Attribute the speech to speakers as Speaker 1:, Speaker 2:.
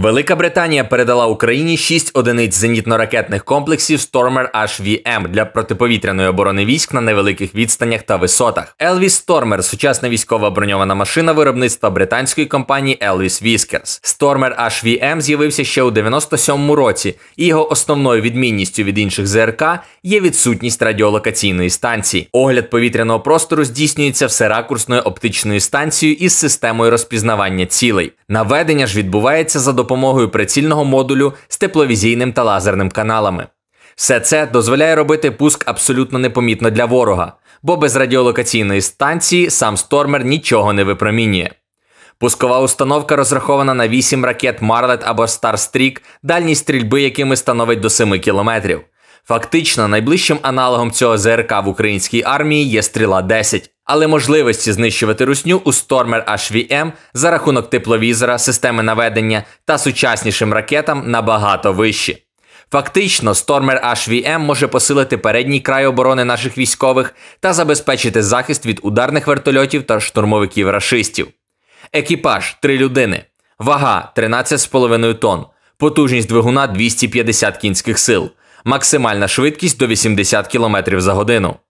Speaker 1: Велика Британія передала Україні 6 одиниць зенітно-ракетних комплексів Stormer HVM для протиповітряної оборони військ на невеликих відстанях та висотах. Elvis Stormer – сучасна військова броньована машина виробництва британської компанії Elvis Whiskers. Stormer HVM з'явився ще у 97-му році, і його основною відмінністю від інших ЗРК є відсутність радіолокаційної станції. Огляд повітряного простору здійснюється всеракурсною оптичною станцією із системою розпізнавання цілей. Наведення ж відбувається за допомогою допомогою прицільного модулю з тепловізійним та лазерним каналами. Все це дозволяє робити пуск абсолютно непомітно для ворога, бо без радіолокаційної станції сам стормер нічого не випромінює. Пускова установка розрахована на 8 ракет Марлет або Star Streak, дальність стрільби якими становить до 7 кілометрів. Фактично, найближчим аналогом цього ЗРК в українській армії є стріла 10 але можливості знищувати русню у Stormer HVM за рахунок тепловізора, системи наведення та сучаснішим ракетам набагато вищі. Фактично, Stormer HVM може посилити передній край оборони наших військових та забезпечити захист від ударних вертольотів та штурмовиків рашистів. Екіпаж 3 людини, вага 13,5 тонн, потужність двигуна 250 кінських сил, максимальна швидкість до 80 км за годину.